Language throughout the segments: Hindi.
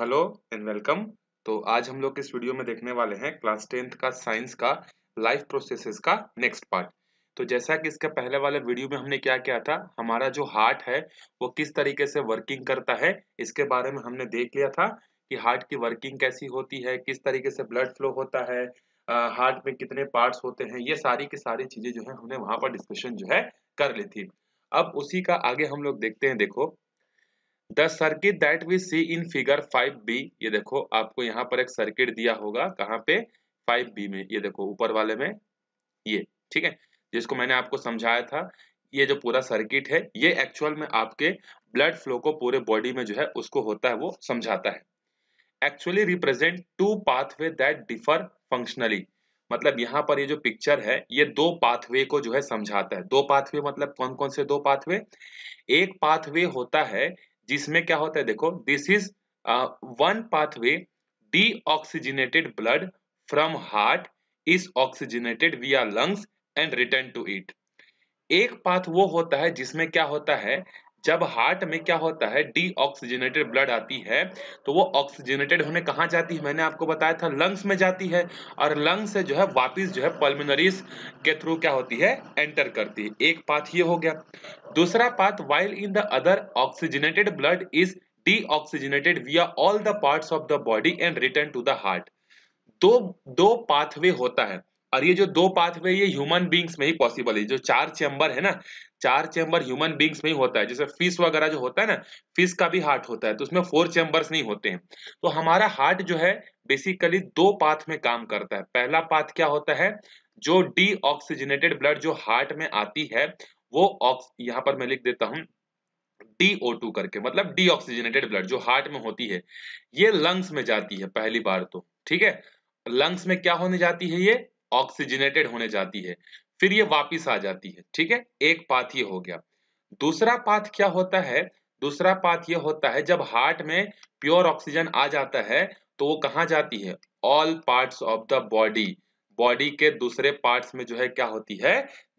हेलो एंड वेलकम तो आज हम लोग इस वीडियो में देखने वाले हैं क्लास टेंथ का साइंस का लाइफ प्रोसेसेस का नेक्स्ट पार्ट तो जैसा कि इसके पहले वाले वीडियो में हमने क्या किया था हमारा जो हार्ट है वो किस तरीके से वर्किंग करता है इसके बारे में हमने देख लिया था कि हार्ट की वर्किंग कैसी होती है किस तरीके से ब्लड फ्लो होता है हार्ट में कितने पार्ट्स होते हैं ये सारी की सारी चीजें जो है हमने वहां पर डिस्कशन जो है कर ली थी अब उसी का आगे हम लोग देखते हैं देखो the circuit that we see in figure 5b ये देखो आपको यहाँ पर एक सर्किट दिया होगा कहाँ पे 5b में ये देखो ऊपर वाले में ये ठीक है जिसको मैंने आपको समझाया था ये जो पूरा सर्किट है ये एक्चुअल में आपके ब्लड फ्लो को पूरे बॉडी में जो है उसको होता है वो समझाता है actually represent two pathway that differ functionally मतलब यहाँ पर ये जो पिक्चर है ये दो पाथवे को जो है समझाता है दो पाथवे मतलब कौन कौन से दो पाथवे एक पाथवे होता है जिसमें क्या होता है देखो this is one pathway deoxygenated blood from heart is oxygenated via lungs and return to it एक पाथ वो होता है जिसमें क्या होता है जब हार्ट में क्या होता है डीऑक्सीजनेटेड ब्लड आती है तो वो ऑक्सीजनेटेड होने कहा जाती है मैंने आपको बताया था लंग्स में जाती है और लंग्स से जो है वापस जो है पल्मोनरीज के थ्रू क्या होती है एंटर करती है एक पाथ ये हो गया दूसरा path while in the other oxygenated blood is deoxygenated via all the part of the body and return to the heart दो दो पाथवे होता है और ये जो दो पाथवे ये ह्यूमन बींग्स में ही पॉसिबल है जो चार चैम्बर है ना चार चैम्बर ह्यूमन बींग्स में ही होता है जैसे फिश वगैरह जो होता है ना फिश का भी हार्ट होता है तो उसमें फोर चैम्बर्स नहीं होते हैं तो हमारा हार्ट जो है बेसिकली दो पाथ में काम करता है पहला पाथ क्या होता है जो ऑक्सीजनेटेड ब्लड जो हार्ट में आती है वो ऑक्स यहाँ पर मैं लिख देता हूँ टू करके मतलब ऑक्सीजनेटेड ब्लड जो हार्ट में होती है ये लंग्स में जाती है पहली बार तो ठीक है लंग्स में क्या होने जाती है ये ऑक्सीजनेटेड होने जाती है फिर ये वापिस आ जाती है ठीक है एक पाथ ये हो गया दूसरा पाथ क्या होता है दूसरा पाथ ये होता है जब हार्ट में प्योर ऑक्सीजन आ जाता है तो वो कहा जाती है all parts of the body body के दूसरे पार्ट्स में जो है क्या होती है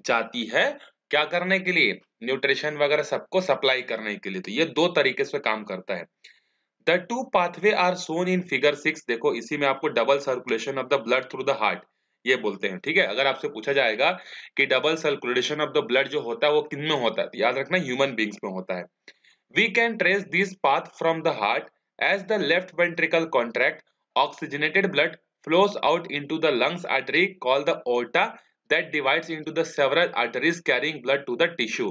जाती है क्या करने के लिए न्यूट्रिशन वगैरह सबको सप्लाई करने के लिए तो ये दो तरीके से काम करता है the two pathway are shown in figure six देखो इसी में आपको double circulation of the blood through the heart ये बोलते हैं ठीक है अगर आपसे पूछा जाएगा कि double circulation of the blood जो होता है वो किन में होता है तो याद रखना ह्यूमन बींग्स में होता है we can trace this path from the heart as the left ventricle contract oxygenated blood flows out into the lungs artery call the aorta that divides into to several arteries carrying blood to the tissue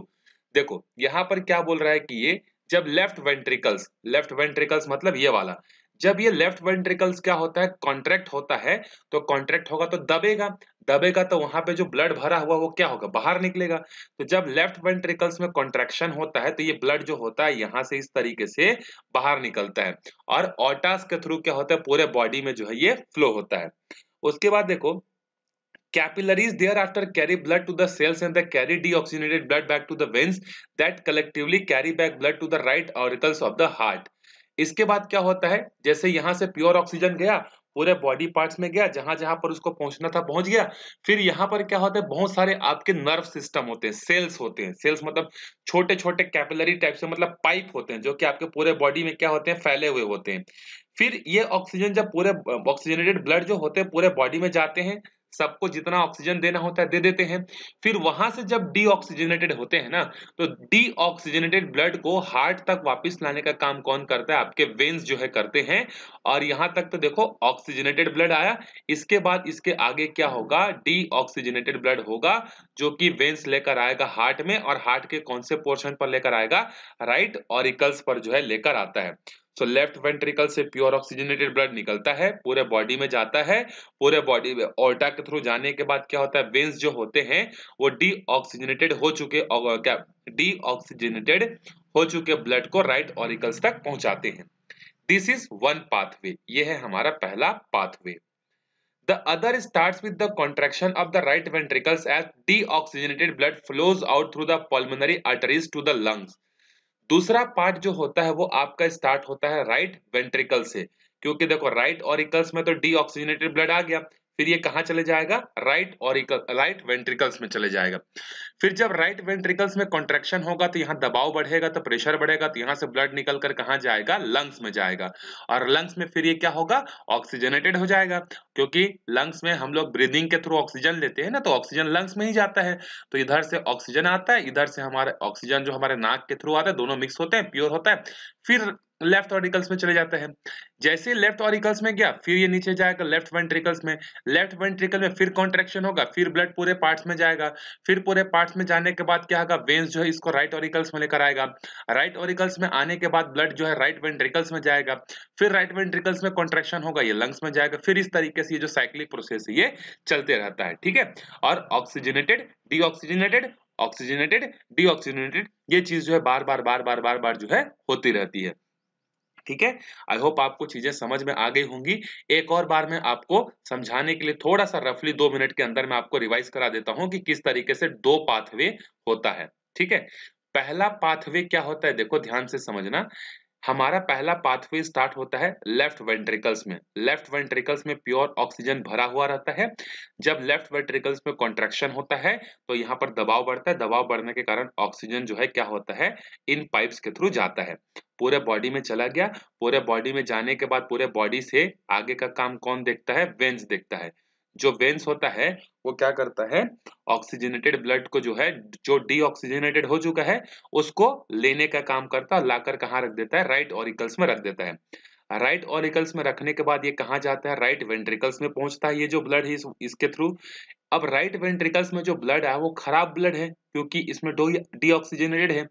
देखो यहां पर क्या बोल रहा है कि ये जब लेफ्ट वेंट्रिकल्स लेफ्ट वेंट्रिकल्स मतलब ये वाला जब ये लेफ्ट वेंट्रिकल्स क्या होता है कॉन्ट्रैक्ट होता है तो कॉन्ट्रैक्ट होगा तो दबेगा दबेगा तो वहां पे जो ब्लड भरा हुआ वो क्या होगा बाहर निकलेगा तो जब लेफ्ट वेंट्रिकल्स में कॉन्ट्रेक्शन होता है तो ये ब्लड जो होता है यहाँ से इस तरीके से बाहर निकलता है और ऑटास के थ्रू क्या होता है पूरे बॉडी में जो है ये फ्लो होता है उसके बाद देखो capillaries thereafter carry blood to the cells and they carry deoxygenated blood back to the veins that collectively carry back blood to the right auricles of the heart इसके बाद क्या होता है जैसे यहां से प्योर ऑक्सीजन गया पूरे बॉडी पार्ट्स में गया जहां जहां पर उसको पहुंचना था पहुंच गया फिर यहां पर क्या होता है बहुत सारे आपके नर्व सिस्टम होते हैं सेल्स होते हैं सेल्स मतलब छोटे छोटे कैपिलरी टाइप से मतलब पाइप होते हैं जो कि आपके पूरे बॉडी में क्या होते हैं फैले हुए होते हैं फिर ये ऑक्सीजन जब पूरे ऑक्सीजनेटेड ब्लड जो होते हैं पूरे बॉडी में जाते हैं सबको जितना ऑक्सीजन देना होता है दे देते हैं फिर वहां से जब डीऑक्सीजनेटेड होते हैं ना तो डीऑक्सीजनेटेड ब्लड को हार्ट तक वापस लाने का काम कौन करता है आपके वेन्स जो है करते हैं और यहां तक तो देखो ऑक्सीजनेटेड ब्लड आया इसके बाद इसके आगे क्या होगा डीऑक्सीजनेटेड ब्लड होगा जो कि वेन्स लेकर आएगा हार्ट में और हार्ट के कौन से पोर्शन पर लेकर आएगा राइट ऑरिकल्स पर जो है लेकर आता है सो लेफ्ट वेंट्रिकल से प्योर ऑक्सीजनेटेड ब्लड निकलता है पूरे बॉडी में जाता है पूरे बॉडी में ऑल्टा के थ्रू जाने के बाद क्या होता है वेन्स जो होते हैं वो डी ऑक्सीजनेटेड हो चुके क्या डी ऑक्सीजनेटेड हो चुके ब्लड को राइट ऑरिकल्स तक पहुंचाते हैं दिस इज वन पाथवे ये है हमारा पहला pathway The other starts with the contraction of the right ventricles as deoxygenated blood flows out through the pulmonary arteries to the lungs. दूसरा पार्ट जो होता है वो आपका स्टार्ट होता है राइट वेंट्रिकल से क्योंकि देखो राइट ऑरिकल्स में तो डी ऑक्सीजनेटेड ब्लड आ गया फिर ये कहाँ चले जाएगा राइट और राइट वेंट्रिकल्स में चले जाएगा फिर जब राइट वेंट्रिकल्स में कॉन्ट्रेक्शन होगा तो यहाँ दबाव बढ़ेगा तो प्रेशर बढ़ेगा तो यहाँ से ब्लड निकल कर जाएगा लंग्स में जाएगा और लंग्स में फिर ये क्या होगा ऑक्सीजनेटेड हो जाएगा क्योंकि लंग्स में हम लोग ब्रीदिंग के थ्रू ऑक्सीजन लेते हैं ना तो ऑक्सीजन लंग्स में ही जाता है तो इधर से ऑक्सीजन आता है इधर से हमारे ऑक्सीजन जो हमारे नाक के थ्रू आता है दोनों मिक्स होते हैं प्योर होता है फिर लेफ्ट ऑरिकल्स में चले जाते हैं जैसे लेफ्ट ऑरिकल्स में गया फिर ये नीचे जाएगा लेफ्ट वेंट्रिकल्स में लेफ्ट वेंट्रिकल में फिर कॉन्ट्रेक्शन होगा फिर ब्लड पूरे पार्ट्स में जाएगा फिर पूरे पार्ट्स में जाने के बाद क्या होगा वेन्स जो है इसको राइट ऑरिकल्स में लेकर आएगा राइट ऑरिकल्स में आने के बाद ब्लड जो है राइट वेंट्रिकल्स में जाएगा फिर राइट वेंट्रिकल्स में कॉन्ट्रेक्शन होगा ये लंग्स में जाएगा फिर इस तरीके से ये जो साइक्लिक प्रोसेस है ये चलते रहता है ठीक है और ऑक्सीजनेटेड डीऑक्सीजनेटेड ऑक्सीजनेटेड डीऑक्सीजनेटेड ये चीज जो है बार बार बार बार बार बार जो है होती रहती है ठीक है आई होप आपको चीजें समझ में आ गई होंगी एक और बार मैं आपको समझाने के लिए थोड़ा सा रफली दो मिनट के अंदर मैं आपको रिवाइज करा देता हूं कि किस तरीके से दो पाथवे होता है ठीक है पहला पाथवे क्या होता है देखो ध्यान से समझना हमारा पहला पाथवे स्टार्ट होता है लेफ्ट वेंट्रिकल्स में लेफ्ट वेंट्रिकल्स में प्योर ऑक्सीजन भरा हुआ रहता है जब लेफ्ट वेंट्रिकल्स में कॉन्ट्रेक्शन होता है तो यहाँ पर दबाव बढ़ता है दबाव बढ़ने के कारण ऑक्सीजन जो है क्या होता है इन पाइप्स के थ्रू जाता है पूरे बॉडी में चला गया पूरे बॉडी में जाने के बाद पूरे बॉडी से आगे का काम कौन देखता है वेंस देखता है जो वेन्स होता है वो क्या करता है ऑक्सीजनेटेड ब्लड को जो है जो डीऑक्सीजनेटेड हो चुका है उसको लेने का काम करता है लाकर कहाँ रख देता है राइट ऑरिकल्स में रख देता है राइट ऑरिकल्स में रखने के बाद ये कहा जाता है राइट वेंट्रिकल्स में पहुंचता है ये जो ब्लड है इस, इसके थ्रू अब राइट वेंट्रिकल्स में जो ब्लड है वो खराब ब्लड है क्योंकि इसमें ऑक्सीजनेटेड है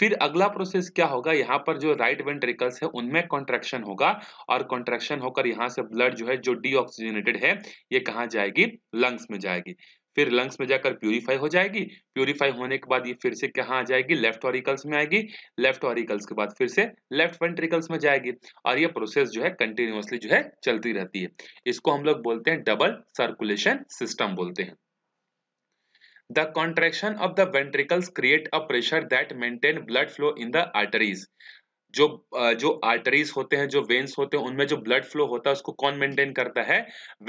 फिर अगला प्रोसेस क्या होगा यहाँ पर जो राइट वेंट्रिकल्स है उनमें कॉन्ट्रेक्शन होगा और कॉन्ट्रेक्शन होकर यहाँ से ब्लड जो है जो डीऑक्सीजनेटेड है ये कहाँ जाएगी लंग्स में जाएगी फिर लंग्स में जाकर प्यूरीफाई हो जाएगी प्यूरीफाई होने के बाद ये फिर से कहाँ आ जाएगी लेफ्ट ऑरिकल्स में आएगी लेफ्ट ऑरिकल्स के बाद फिर से लेफ्ट वेंट्रिकल्स में जाएगी और ये प्रोसेस जो है कंटिन्यूसली जो है चलती रहती है इसको हम लोग बोलते हैं डबल सर्कुलेशन सिस्टम बोलते हैं The contraction of the ventricles create a pressure that maintain blood flow in the arteries. जो जो आर्टरीज होते हैं जो वेन्स होते हैं उनमें जो ब्लड फ्लो होता है उसको कौन मेंटेन करता है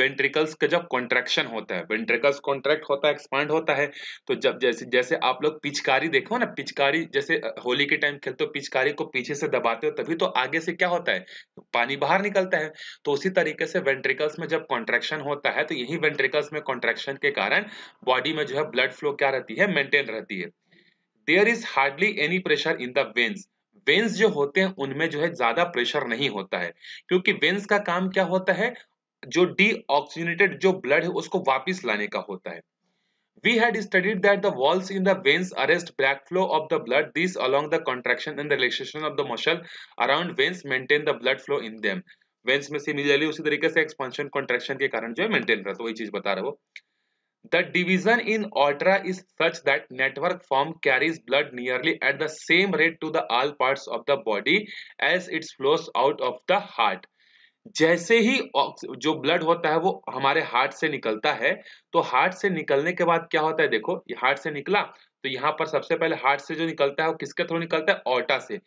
वेंट्रिकल्स का जब कॉन्ट्रेक्शन होता है वेंट्रिकल्स कॉन्ट्रैक्ट होता है एक्सपांड होता है तो जब जैसे जैसे आप लोग पिचकारी देखो ना पिचकारी जैसे होली के टाइम खेलते हो पिचकारी को पीछे से दबाते हो तभी तो आगे से क्या होता है पानी बाहर निकलता है तो उसी तरीके से वेंट्रिकल्स में जब कॉन्ट्रेक्शन होता है तो यही वेंट्रिकल्स में कॉन्ट्रेक्शन के कारण बॉडी में जो है ब्लड फ्लो क्या रहती है मेंटेन रहती है there is hardly any pressure in the veins veins जो होते हैं उनमें जो है ज्यादा प्रेशर नहीं होता है क्योंकि वेंस का काम क्या होता है जो डीऑक्सीनेटेड जो ब्लड है उसको वापस लाने का होता है we had studied that the walls in the veins arrest backflow of the blood these along the contraction and relaxation of the muscle around veins maintain the blood flow in them veins में सिमिलरली उसी तरीके से एक्सपेंशन कॉन्ट्रैक्शन के कारण जो है मेंटेन रहता है वही चीज बता रहे हो The division in ultra is such that network form carries blood nearly at the same rate to the all parts of the body as it flows out of the heart. जैसे ही जो ब्लड होता है वो हमारे हार्ट से निकलता है तो हार्ट से निकलने के बाद क्या होता है देखो हार्ट से निकला तो यहाँ पर सबसे पहले हार्ट से जो निकलता है वो किसके थ्रू निकलता है ऑटा से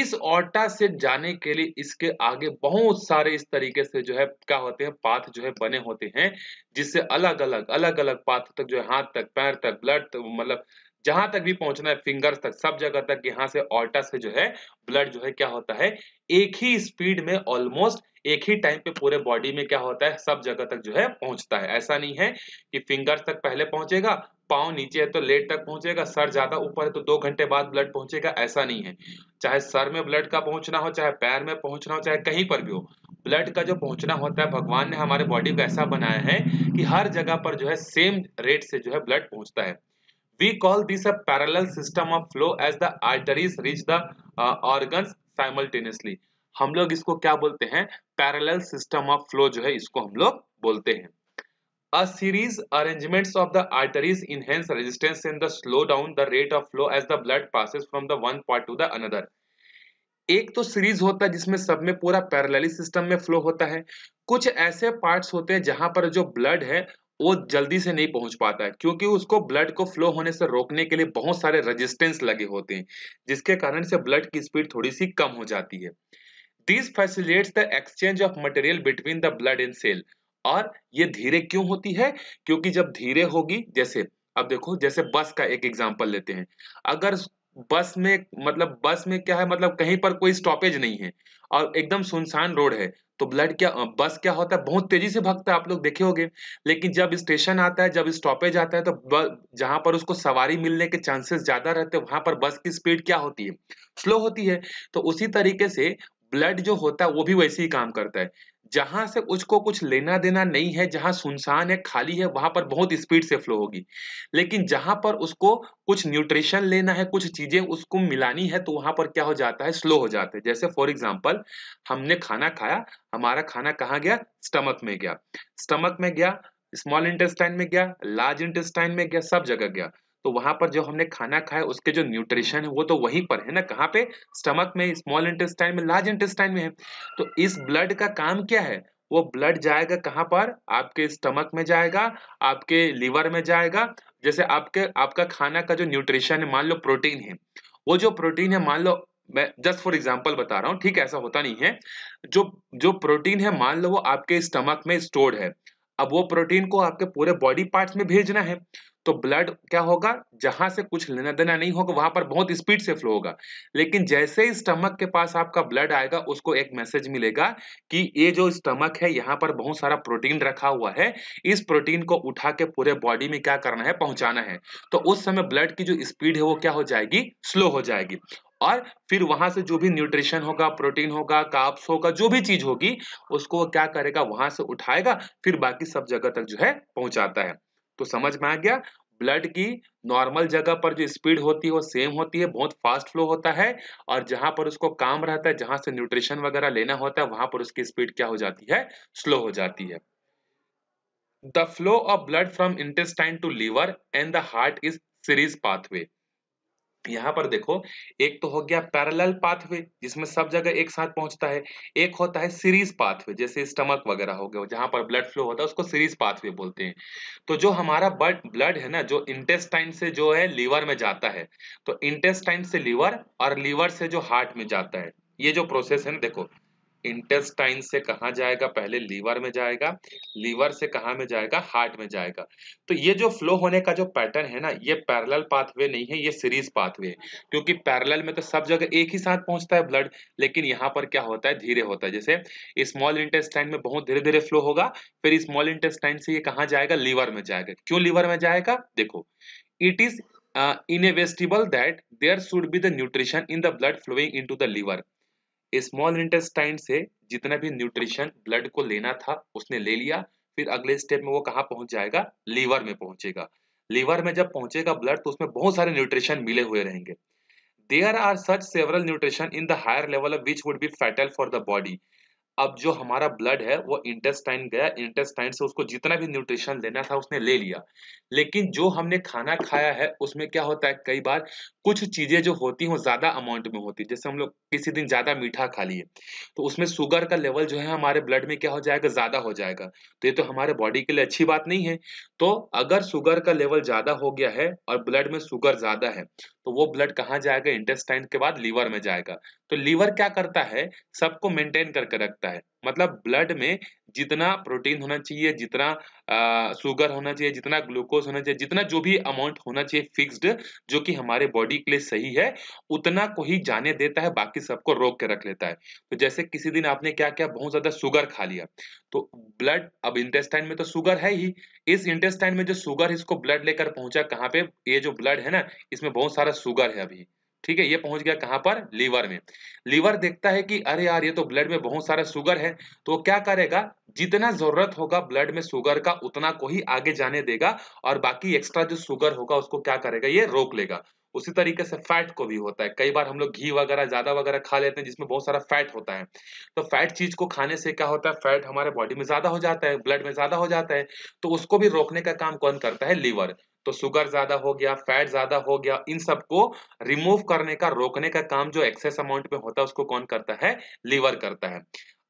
इस ऑटा से जाने के लिए इसके आगे बहुत सारे इस तरीके से जो है क्या होते हैं पाथ जो है बने होते हैं जिससे अलग अलग अलग अलग पाथ तक जो है हाथ तक पैर तक ब्लड मतलब जहां तक भी पहुंचना है फिंगर्स तक सब जगह तक यहाँ से ऑल्टा से जो है ब्लड जो है क्या होता है एक ही स्पीड में ऑलमोस्ट एक ही टाइम पे पूरे बॉडी में क्या होता है सब जगह तक जो है पहुंचता है ऐसा नहीं है कि फिंगर्स तक पहले पहुंचेगा पाँव नीचे है तो लेट तक पहुंचेगा सर ज्यादा ऊपर है तो दो घंटे बाद ब्लड पहुंचेगा ऐसा नहीं है चाहे सर में ब्लड का पहुंचना हो चाहे पैर में पहुंचना हो चाहे कहीं पर भी हो ब्लड का जो पहुंचना होता है भगवान ने हमारे बॉडी को ऐसा बनाया है कि हर जगह पर जो है सेम रेट से जो है ब्लड पहुंचता है we call this a parallel system of flow as the arteries reach the uh, organs simultaneously हम लोग इसको क्या बोलते हैं पैरेलल सिस्टम ऑफ फ्लो जो है इसको हम लोग बोलते हैं a series arrangements of the arteries enhance resistance in the slow down the rate of flow as the blood passes from the one part to the another एक तो सीरीज होता है जिसमें सब में पूरा पैरेलली सिस्टम में फ्लो होता है कुछ ऐसे पार्ट्स होते हैं जहां पर जो ब्लड है वो जल्दी से नहीं पहुंच पाता है क्योंकि उसको ब्लड को फ्लो होने से रोकने के लिए बहुत सारे रेजिस्टेंस लगे होते हैं जिसके कारण से ब्लड की स्पीड थोड़ी सी कम हो जाती है this facilitates the exchange of material between the blood and cell और ये धीरे क्यों होती है क्योंकि जब धीरे होगी जैसे अब देखो जैसे बस का एक एग्जाम्पल लेते हैं अगर बस में मतलब बस में क्या है मतलब कहीं पर कोई स्टॉपेज नहीं है और एकदम सुनसान रोड है तो ब्लड क्या बस क्या होता है बहुत तेजी से भगता है आप लोग देखे होंगे लेकिन जब स्टेशन आता है जब स्टॉपेज आता है तो जहां पर उसको सवारी मिलने के चांसेस ज्यादा रहते हैं वहां पर बस की स्पीड क्या होती है स्लो होती है तो उसी तरीके से ब्लड जो होता है वो भी वैसे ही काम करता है जहां से उसको कुछ लेना देना नहीं है जहां सुनसान है खाली है वहां पर बहुत स्पीड से फ्लो होगी लेकिन जहां पर उसको कुछ न्यूट्रिशन लेना है कुछ चीजें उसको मिलानी है तो वहां पर क्या हो जाता है स्लो हो जाते हैं जैसे फॉर एग्जाम्पल हमने खाना खाया हमारा खाना कहाँ गया स्टमक में गया स्टमक में गया स्मॉल इंटेस्टाइन में गया लार्ज इंटेस्टाइन में गया सब जगह गया तो वहां पर जो हमने खाना खाया उसके जो न्यूट्रिशन है वो तो वहीं पर है ना कहाँ पे स्टमक में स्मॉल इंटेस्टाइन में लार्ज इंटेस्टाइन में है तो इस ब्लड का काम क्या है वो ब्लड जाएगा कहाँ पर आपके स्टमक में जाएगा आपके लीवर में जाएगा जैसे आपके आपका खाना का जो न्यूट्रिशन है मान लो प्रोटीन है वो जो प्रोटीन है मान लो मैं जस्ट फॉर एग्जाम्पल बता रहा हूँ ठीक ऐसा होता नहीं है जो जो प्रोटीन है मान लो वो आपके स्टमक में स्टोर्ड है अब वो प्रोटीन को आपके पूरे बॉडी पार्ट्स में भेजना है तो ब्लड क्या होगा जहां से कुछ लेना देना नहीं होगा वहां पर बहुत स्पीड से फ्लो होगा लेकिन जैसे ही स्टमक के पास आपका ब्लड आएगा उसको एक मैसेज मिलेगा कि ये जो स्टमक है यहाँ पर बहुत सारा प्रोटीन रखा हुआ है इस प्रोटीन को उठा के पूरे बॉडी में क्या करना है पहुंचाना है तो उस समय ब्लड की जो स्पीड है वो क्या हो जाएगी स्लो हो जाएगी और फिर वहां से जो भी न्यूट्रिशन होगा प्रोटीन होगा काप्स होगा जो भी चीज होगी उसको क्या करेगा वहां से उठाएगा फिर बाकी सब जगह तक जो है पहुंचाता है तो समझ में आ गया ब्लड की नॉर्मल जगह पर जो स्पीड होती है वो सेम होती है बहुत फास्ट फ्लो होता है और जहां पर उसको काम रहता है जहां से न्यूट्रिशन वगैरह लेना होता है वहां पर उसकी स्पीड क्या हो जाती है स्लो हो जाती है the flow of blood from intestine to liver and the heart is series pathway यहाँ पर देखो एक तो हो गया पैरेलल पाथवे जिसमें सब जगह एक साथ पहुंचता है एक होता है सीरीज पाथवे जैसे स्टमक वगैरह हो गया जहां पर ब्लड फ्लो होता है उसको सीरीज पाथवे बोलते हैं तो जो हमारा ब्लड है ना जो इंटेस्टाइन से जो है लीवर में जाता है तो इंटेस्टाइन से लीवर और लीवर से जो हार्ट में जाता है ये जो प्रोसेस है ना देखो इंटेस्टाइन से कहा जाएगा पहले लीवर में जाएगा लीवर से कहा में जाएगा हार्ट में जाएगा तो ये जो फ्लो होने का जो पैटर्न है ना ये पैरेलल पाथवे नहीं है ये सीरीज पाथवे है क्योंकि पैरेलल में तो सब जगह एक ही साथ पहुंचता है ब्लड लेकिन यहाँ पर क्या होता है धीरे होता है जैसे स्मॉल इंटेस्टाइन में बहुत धीरे धीरे फ्लो होगा फिर स्मॉल इंटेस्टाइन से ये कहा जाएगा लीवर में जाएगा क्यों लीवर में जाएगा देखो it is inevitable that there should be the nutrition in the blood flowing into the liver small intestine से जितना भी न्यूट्रिशन ब्लड को लेना था उसने ले लिया फिर अगले स्टेप में वो कहा पहुंच जाएगा लीवर में पहुंचेगा लीवर में जब पहुंचेगा ब्लड तो उसमें बहुत सारे न्यूट्रिशन मिले हुए रहेंगे there are such several nutrition in the higher level of which would be fatal for the body अब जो हमारा ब्लड है वो इंटेस्टाइन गया इंटेस्टाइन से उसको जितना भी न्यूट्रिशन लेना था उसने ले लिया लेकिन जो हमने खाना खाया है उसमें क्या होता है कई बार कुछ चीजें जो होती हैं ज्यादा अमाउंट में होती है जैसे हम लोग किसी दिन ज्यादा मीठा खा लिए तो उसमें शुगर का लेवल जो है हमारे ब्लड में क्या हो जाएगा ज्यादा हो जाएगा तो ये तो हमारे बॉडी के लिए अच्छी बात नहीं है तो अगर शुगर का लेवल ज्यादा हो गया है और ब्लड में शुगर ज्यादा है तो वो ब्लड कहाँ जाएगा इंटेस्टाइन के बाद लीवर में जाएगा तो लीवर क्या करता है सबको मेंटेन करके रखता है मतलब ब्लड में जितना प्रोटीन होना चाहिए जितना शुगर होना चाहिए जितना ग्लूकोज होना चाहिए जितना जो भी अमाउंट होना चाहिए फिक्स्ड जो कि हमारे बॉडी के लिए सही है उतना को ही जाने देता है बाकी सबको रोक के रख लेता है तो जैसे किसी दिन आपने क्या किया बहुत ज्यादा शुगर खा लिया तो ब्लड अब इंटेस्टाइन में तो शुगर है ही इस इंटेस्टाइन में जो शुगर इसको ब्लड लेकर पहुंचा कहाँ पे ये जो ब्लड है ना इसमें बहुत सारा शुगर है अभी ठीक है ये पहुंच गया कहां पर लीवर में लीवर देखता है कि अरे यार ये तो ब्लड में बहुत सारा शुगर है तो क्या करेगा जितना जरूरत होगा ब्लड में शुगर का उतना को ही आगे जाने देगा और बाकी एक्स्ट्रा जो शुगर होगा उसको क्या करेगा ये रोक लेगा उसी तरीके से फैट को भी होता है कई बार हम लोग घी वगैरह ज्यादा वगैरह खा लेते हैं जिसमें बहुत सारा फैट होता है तो फैट चीज को खाने से क्या होता है फैट हमारे बॉडी में ज्यादा हो जाता है ब्लड में ज्यादा हो जाता है तो उसको भी रोकने का काम कौन करता है लीवर तो शुगर ज्यादा हो गया फैट ज्यादा हो गया इन सबको रिमूव करने का रोकने का काम जो एक्सेस अमाउंट में होता है उसको कौन करता है लीवर करता है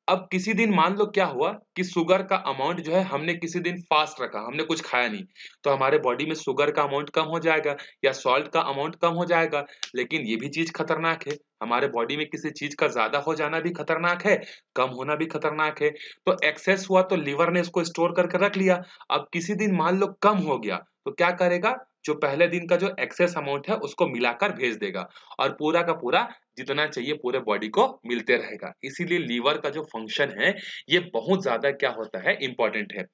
अब किसी दिन मान लो क्या हुआ कि शुगर का अमाउंट जो है हमने किसी दिन फास्ट रखा हमने कुछ खाया नहीं तो हमारे बॉडी में शुगर का अमाउंट कम हो जाएगा या सॉल्ट का अमाउंट कम हो जाएगा लेकिन ये भी चीज खतरनाक है हमारे बॉडी में किसी चीज का ज्यादा हो जाना भी खतरनाक है कम होना भी खतरनाक है तो एक्सेस हुआ तो लीवर ने इसको स्टोर करके रख लिया अब किसी दिन मान लो कम हो गया तो क्या करेगा जो पहले दिन का जो एक्सेस अमाउंट है उसको मिलाकर भेज देगा और पूरा का पूरा जितना चाहिए पूरे बॉडी को मिलते रहेगा इसीलिए लीवर का जो फंक्शन है ये बहुत ज्यादा क्या होता है इंपॉर्टेंट है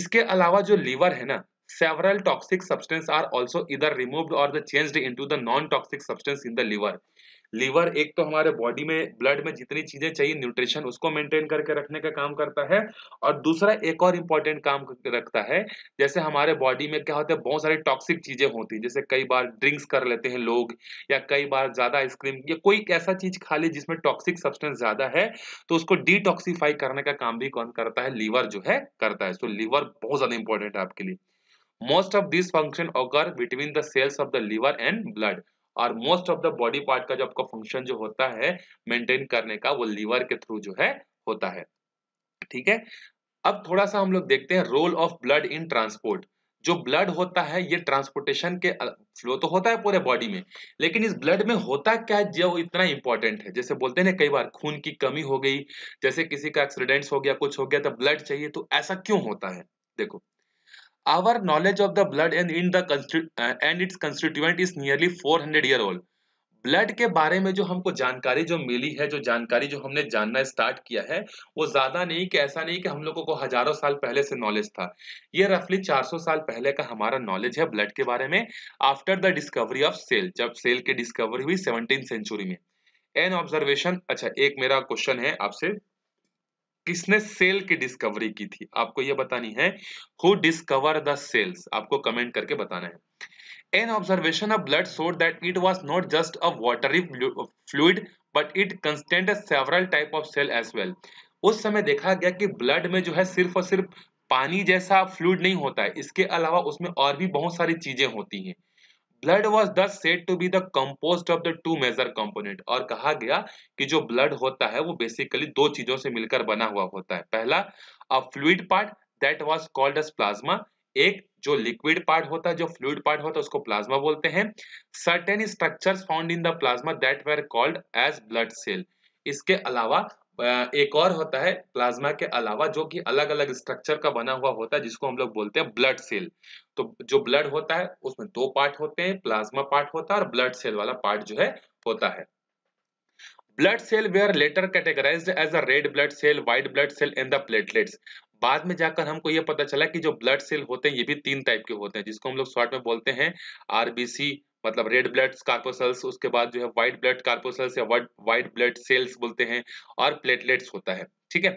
इसके अलावा जो लीवर है ना several toxic substance are also इधर रिमूव और the changed into the non toxic substance in the liver liver एक तो हमारे बॉडी में ब्लड में जितनी चीजें चाहिए न्यूट्रिशन उसको मेंटेन करके रखने का काम करता है और दूसरा एक और इम्पोर्टेंट काम रखता है जैसे हमारे बॉडी में क्या होता है बहुत सारी टॉक्सिक चीजें होती हैं जैसे कई बार ड्रिंक्स कर लेते हैं लोग या कई बार ज्यादा आइसक्रीम या कोई ऐसा चीज खा ले जिसमें टॉक्सिक सब्सटेंस ज्यादा है तो उसको डिटॉक्सीफाई करने का काम भी कौन करता है लीवर जो है करता है तो लीवर बहुत ज्यादा इंपॉर्टेंट है आपके लिए most of this function occur between the cells of the liver and blood और most of the body part का जो आपका फंक्शन जो होता है मेंटेन करने का वो लीवर के थ्रू जो है होता है ठीक है अब थोड़ा सा हम लोग देखते हैं role of blood in transport जो ब्लड होता है ये ट्रांसपोर्टेशन के फ्लो तो होता है पूरे बॉडी में लेकिन इस ब्लड में होता क्या है जो इतना इंपॉर्टेंट है जैसे बोलते हैं ना कई बार खून की कमी हो गई जैसे किसी का एक्सीडेंट हो गया कुछ हो गया तो ब्लड चाहिए तो ऐसा क्यों होता है देखो our knowledge of the blood and in the uh, and its constituent is nearly 400 year old blood के बारे में जो हमको जानकारी जो मिली है जो जानकारी जो हमने जानना स्टार्ट किया है वो ज्यादा नहीं कि ऐसा नहीं कि हम लोगों को हजारों साल पहले से नॉलेज था ये रफली 400 साल पहले का हमारा नॉलेज है ब्लड के बारे में after the discovery of cell जब सेल की डिस्कवरी हुई सेवनटीन सेंचुरी में एन ऑब्जर्वेशन अच्छा एक मेरा क्वेश्चन है आपसे किसने सेल की डिस्कवरी की थी आपको यह बतानी है हु डिस्कवर द सेल्स आपको कमेंट करके बताना है an observation of blood showed that it was not just a watery fluid but it contained several type of cell as well उस समय देखा गया कि ब्लड में जो है सिर्फ और सिर्फ पानी जैसा फ्लूड नहीं होता है इसके अलावा उसमें और भी बहुत सारी चीजें होती हैं blood was thus said to be the composed of the two major component और कहा गया कि जो ब्लड होता है वो बेसिकली दो चीजों से मिलकर बना हुआ होता है पहला a fluid part that was called as plasma एक जो लिक्विड पार्ट होता है जो फ्लूड पार्ट होता है उसको प्लाज्मा बोलते हैं certain structures found in the plasma that were called as blood cell इसके अलावा एक और होता है प्लाज्मा के अलावा जो कि अलग अलग स्ट्रक्चर का बना हुआ होता है जिसको हम लोग बोलते हैं ब्लड सेल तो जो ब्लड होता है उसमें दो पार्ट होते हैं प्लाज्मा पार्ट होता है और ब्लड सेल वाला पार्ट जो है होता है blood cell they are later categorise as a red blood cell white blood cell in the platelets बाद में जाकर हमको ये पता चला कि जो ब्लड सेल होते हैं ये भी तीन टाइप के होते हैं जिसको हम लोग शॉर्ट में बोलते हैं आरबीसी मतलब रेड ब्लड कार्पोसल्स उसके बाद जो है व्हाइट ब्लड कार्पोसल्स या व्हाइट ब्लड सेल्स बोलते हैं और प्लेटलेट्स होता है ठीक है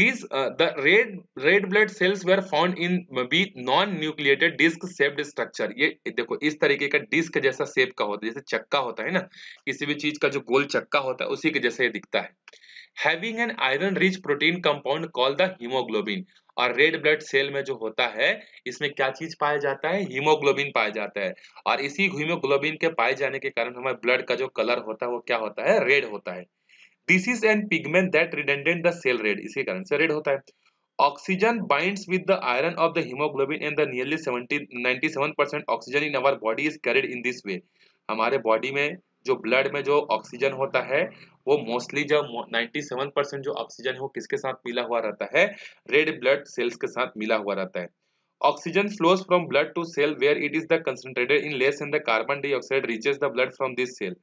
these the red red blood cells were found in be non nucleated disc shaped structure ये देखो इस तरीके का डिस्क जैसा सेप का होता है जैसे चक्का होता है ना किसी भी चीज का जो गोल चक्का होता है उसी के जैसे ये दिखता है having an iron rich protein compound call the haemoglobin और रेड ब्लड सेल में जो होता है इसमें क्या चीज पाया जाता है हीमोग्लोबिन पाया जाता है और इसी हीमोग्लोबिन के पाए जाने के कारण हमारे ब्लड का जो कलर होता है वो क्या होता है रेड होता है this is an pigment that renders the cell red इसके कारण से रेड होता है oxygen binds with the iron of the haemoglobin and the nearly seventy ninety seven percent oxygen in our body is carried in this way हमारे बॉडी में जो ब्लड में जो ऑक्सीजन होता है वो मोस्टली जब 97 परसेंट जो ऑक्सीजन है वो किसके साथ मिला हुआ रहता है रेड ब्लड सेल्स के साथ मिला हुआ रहता है oxygen flows from blood to cell where it is the concentrated in less and the carbon dioxide reaches the blood from this cell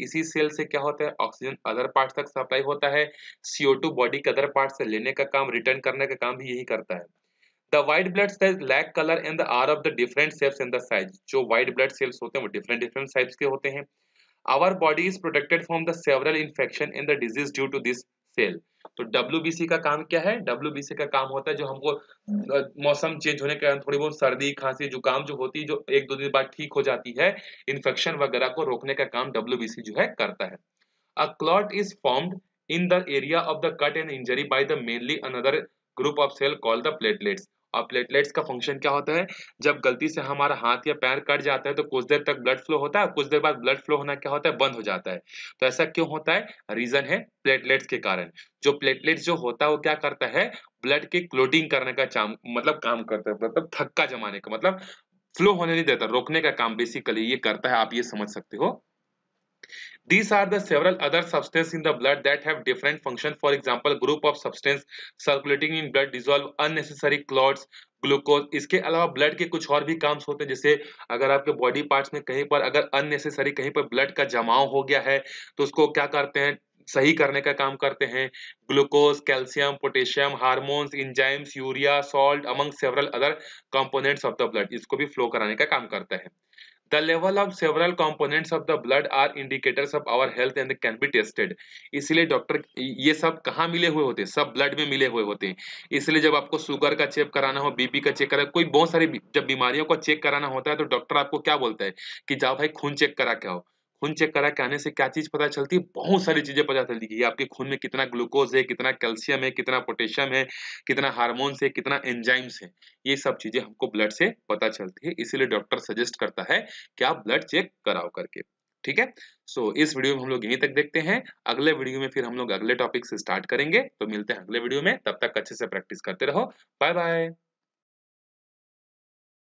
इसी सेल से क्या होता है ऑक्सीजन अदर पार्ट तक सप्लाई होता है सीओ टू बॉडी के अदर पार्ट से लेने का काम रिटर्न करने का काम भी यही करता है the white blood cells lack colour and the are of the different cells and the size जो व्हाइट ब्लड सेल्स होते हैं वो डिफरेंट डिफरेंट साइज के होते हैं our body is protected from the several infection and the disease due to this cell तो डब्ल्यू का काम क्या है डब्ल्यू का काम होता है जो हमको मौसम चेंज होने के कारण थोड़ी बहुत सर्दी खांसी जुकाम जो होती है जो एक दो दिन बाद ठीक हो जाती है इन्फेक्शन वगैरह को रोकने का काम डब्ल्यू जो है करता है a clot is formed in the area of the cut and injury by the mainly another group of cell call the platelets और प्लेटलेट्स का फंक्शन क्या होता है जब गलती से हमारा हाथ या पैर कट जाता है तो कुछ देर तक ब्लड फ्लो होता है कुछ देर बाद ब्लड फ्लो होना क्या होता है बंद हो जाता है तो ऐसा क्यों होता है रीजन है प्लेटलेट्स के कारण जो प्लेटलेट्स जो होता है वो क्या करता है ब्लड के क्लोटिंग करने का चाम मतलब काम करता है मतलब थक्का जमाने का मतलब फ्लो होने नहीं देता रोकने का काम बेसिकली ये करता है आप ये समझ सकते हो These are the several other substances in the blood that have different function. For example, group of substance circulating in blood dissolve unnecessary clots, glucose इसके अलावा ब्लड के कुछ और भी काम होते हैं जैसे अगर आपके बॉडी पार्ट्स में कहीं पर अगर अननेसेसरी कहीं पर ब्लड का जमाव हो गया है तो उसको क्या करते हैं सही करने का काम करते हैं glucose calcium potassium hormones enzymes urea salt among several other components of the blood इसको भी फ्लो कराने का काम करता है The level of several components of the blood are indicators of our health and can be tested. इसलिए डॉक्टर ये सब कहाँ मिले हुए होते हैं सब ब्लड में मिले हुए होते हैं इसलिए जब आपको शुगर का चेक कराना हो बीपी का चेक कराना कोई बहुत सारी जब बीमारियों का चेक कराना होता है तो डॉक्टर आपको क्या बोलता है कि जाओ भाई खून चेक करा के आओ खून चेक करा के आने से क्या चीज पता चलती है बहुत सारी चीजें पता चलती है आपके खून में कितना ग्लूकोज है कितना कैल्शियम है कितना पोटेशियम है कितना हार्मोन्स है कितना एंजाइम्स है ये सब चीजें हमको ब्लड से पता चलती है इसीलिए डॉक्टर सजेस्ट करता है कि आप ब्लड चेक कराओ करके ठीक है सो so, इस वीडियो में हम लोग यहीं तक देखते हैं अगले वीडियो में फिर हम लोग अगले टॉपिक से स्टार्ट करेंगे तो मिलते हैं अगले वीडियो में तब तक अच्छे से प्रैक्टिस करते रहो बाय बाय